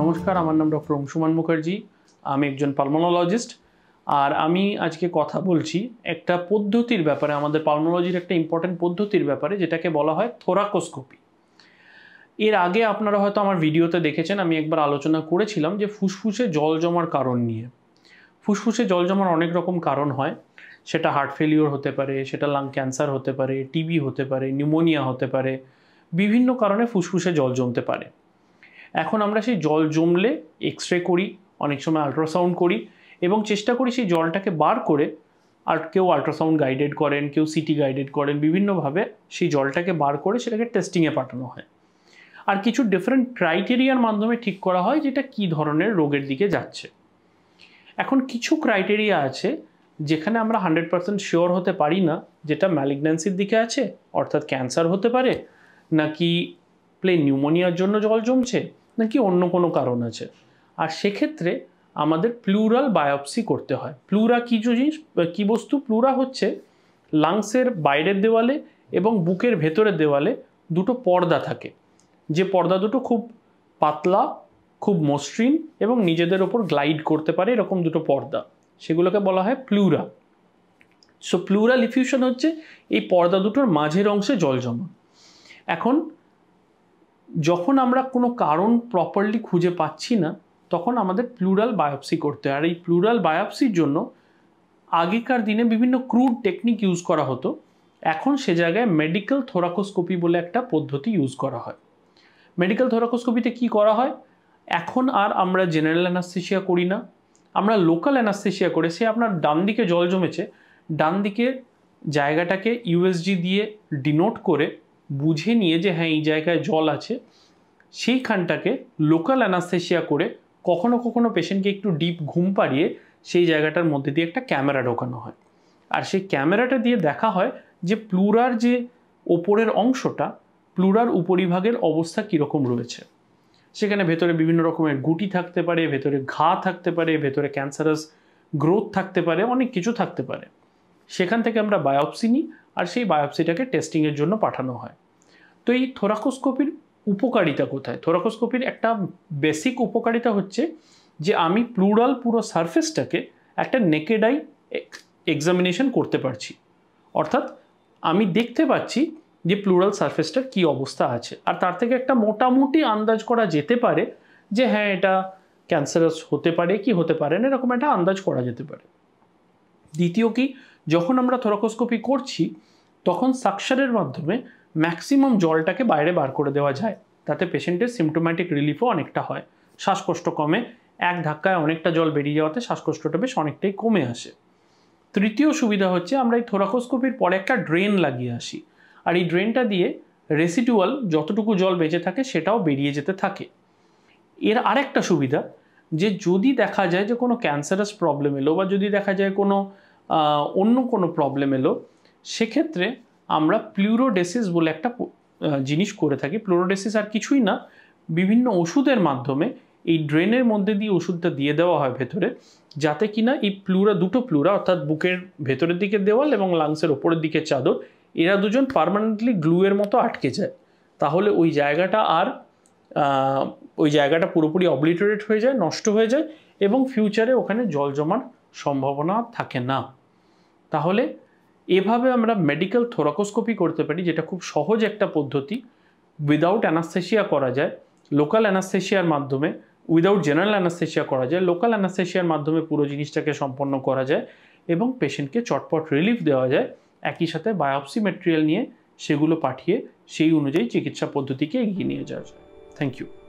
নমস্কার আমার নাম ডক্টর অংশুমান মুখার্জি আমি একজন পালমোনোলজিস্ট আর আমি আজকে কথা বলছি একটা পদ্ধতির ব্যাপারে আমাদের পালমোলজির একটা ইম্পর্টেন্ট পদ্ধতির ব্যাপারে যেটাকে বলা হয় থোরাকোস্কোপি এর আগে আপনারা হয়তো আমার ভিডিওতে দেখেছেন আমি একবার আলোচনা করেছিলাম যে ফুসফুসে জল জমার কারণ নিয়ে ফুসফুসে জল জমার অনেক রকম কারণ হয় সেটা হার্ট ফেলিওর হতে পারে সেটা লাং ক্যান্সার হতে পারে টিবি হতে পারে নিউমোনিয়া হতে পারে বিভিন্ন কারণে ফুসফুসে জল জমতে পারে এখন আমরা সেই জল জমলে এক্স রে করি অনেক সময় আল্ট্রাসাউন্ড করি এবং চেষ্টা করি সেই জলটাকে বার করে আর কেউ আল্ট্রাসাউন্ড গাইডেড করেন কেউ সিটি গাইডেড করেন বিভিন্নভাবে সেই জলটাকে বার করে সেটাকে টেস্টিংয়ে পাঠানো হয় আর কিছু ডিফারেন্ট ক্রাইটেরিয়ার মাধ্যমে ঠিক করা হয় যেটা কি ধরনের রোগের দিকে যাচ্ছে এখন কিছু ক্রাইটেরিয়া আছে যেখানে আমরা হান্ড্রেড পারসেন্ট শিওর হতে পারি না যেটা ম্যালিগন্যান্সির দিকে আছে অর্থাৎ ক্যান্সার হতে পারে নাকি প্লেন নিউমোনিয়ার জন্য জল জমছে নাকি অন্য কোনো কারণ আছে আর সেক্ষেত্রে আমাদের প্লুরাল বায়োপসি করতে হয় প্লুরা কী জিনিস কী বস্তু প্লুরা হচ্ছে লাংসের বাইরের দেওয়ালে এবং বুকের ভেতরের দেওয়ালে দুটো পর্দা থাকে যে পর্দা দুটো খুব পাতলা খুব মসৃণ এবং নিজেদের ওপর গ্লাইড করতে পারে এরকম দুটো পর্দা সেগুলোকে বলা হয় প্লুরা সো প্লুরাল ইফিউশন হচ্ছে এই পর্দা দুটোর মাঝের অংশে জল জমা এখন যখন আমরা কোনো কারণ প্রপারলি খুঁজে পাচ্ছি না তখন আমাদের প্লুরাল বায়োপসি করতে হয় আর এই প্লুরাল বায়োপসির জন্য আগেকার দিনে বিভিন্ন ক্রুড টেকনিক ইউজ করা হতো এখন সে জায়গায় মেডিকেল থোরাকোস্কোপি বলে একটা পদ্ধতি ইউজ করা হয় মেডিকেল থোরাকোস্কোপিতে কি করা হয় এখন আর আমরা জেনারেল অ্যানাস্থেশিয়া করি না আমরা লোকাল অ্যানাস্থেশিয়া করে সে আপনার ডান দিকে জল জমেছে ডান দিকের জায়গাটাকে ইউএসজি দিয়ে ডিনোট করে বুঝে নিয়ে যে হ্যাঁ এই জায়গায় জল আছে সেইখানটাকে লোকাল অ্যানাস্থেশিয়া করে কখনো কখনো পেশেন্টকে একটু ডিপ ঘুম পাড়িয়ে সেই জায়গাটার মধ্যে দিয়ে একটা ক্যামেরা ঢোকানো হয় আর সেই ক্যামেরাটা দিয়ে দেখা হয় যে প্লুরার যে ওপরের অংশটা প্লুরার উপরিভাগের অবস্থা কীরকম রয়েছে সেখানে ভেতরে বিভিন্ন রকমের গুটি থাকতে পারে ভেতরে ঘা থাকতে পারে ভেতরে ক্যান্সারাস গ্রোথ থাকতে পারে অনেক কিছু থাকতে পারে সেখান থেকে আমরা বায়োপসি নিই আর সেই বায়োপসিটাকে টেস্টিংয়ের জন্য পাঠানো হয় তো এই থোরাকোস্কোপির উপকারিতা কোথায় থোরাকোস্কোপির একটা বেসিক উপকারিতা হচ্ছে যে আমি প্লুরাল পুরো সারফেসটাকে একটা নেকেডাই এক্সামিনেশন করতে পারছি অর্থাৎ আমি দেখতে পাচ্ছি যে প্লুরাল সারফেসটার কি অবস্থা আছে আর তার থেকে একটা মোটামুটি আন্দাজ করা যেতে পারে যে হ্যাঁ এটা ক্যান্সারাস হতে পারে কি হতে পারে না এরকম একটা আন্দাজ করা যেতে পারে দ্বিতীয় কি যখন আমরা থোরাকোস্কোপি করছি তখন সাকসারের মাধ্যমে ম্যাক্সিমাম জলটাকে বাইরে বার করে দেওয়া যায় তাতে পেশেন্টের সিমটোম্যাটিক রিলিফও অনেকটা হয় শ্বাসকষ্ট কমে এক ধাক্কায় অনেকটা জল বেরিয়ে যাওয়াতে শ্বাসকষ্টটা বেশ অনেকটাই কমে আসে তৃতীয় সুবিধা হচ্ছে আমরা এই থোরাকোস্কোপির পরে একটা ড্রেন লাগিয়ে আসি আর এই ড্রেনটা দিয়ে রেসিডুয়াল যতটুকু জল বেঁচে থাকে সেটাও বেরিয়ে যেতে থাকে এর আরেকটা সুবিধা যে যদি দেখা যায় যে কোনো ক্যান্সারাস প্রবলেম এলো বা যদি দেখা যায় কোনো অন্য কোনো প্রবলেম এলো সেক্ষেত্রে আমরা প্লিউরোডেসিস বলে একটা জিনিস করে থাকি প্লিউরোডেসিস আর কিছুই না বিভিন্ন ওষুধের মাধ্যমে এই ড্রেনের মধ্যে দিয়ে ওষুধটা দিয়ে দেওয়া হয় ভেতরে যাতে কিনা এই প্লুরা দুটো প্লুরা অর্থাৎ বুকের ভেতরের দিকে দেওয়াল এবং লাংসের ওপরের দিকে চাদর এরা দুজন পারমানেন্টলি গ্লুয়ের মতো আটকে যায় তাহলে ওই জায়গাটা আর ওই জায়গাটা পুরোপুরি অবলিটারেট হয়ে যায় নষ্ট হয়ে যায় এবং ফিউচারে ওখানে জল জমার সম্ভাবনা থাকে না তাহলে এভাবে আমরা মেডিকেল থোরাকোস্কোপি করতে পারি যেটা খুব সহজ একটা পদ্ধতি উইদাউট অ্যানাস্থেশিয়া করা যায় লোকাল অ্যানাস্থেশিয়ার মাধ্যমে উইদাউট জেনারেল অ্যানাস্থেশিয়া করা যায় লোকাল অ্যানাস্থেশিয়ার মাধ্যমে পুরো জিনিসটাকে সম্পন্ন করা যায় এবং পেশেন্টকে চটপট রিলিফ দেওয়া যায় একই সাথে বায়োপসি মেটেরিয়াল নিয়ে সেগুলো পাঠিয়ে সেই অনুযায়ী চিকিৎসা পদ্ধতিকে এগিয়ে নিয়ে যাওয়া যায় থ্যাংক ইউ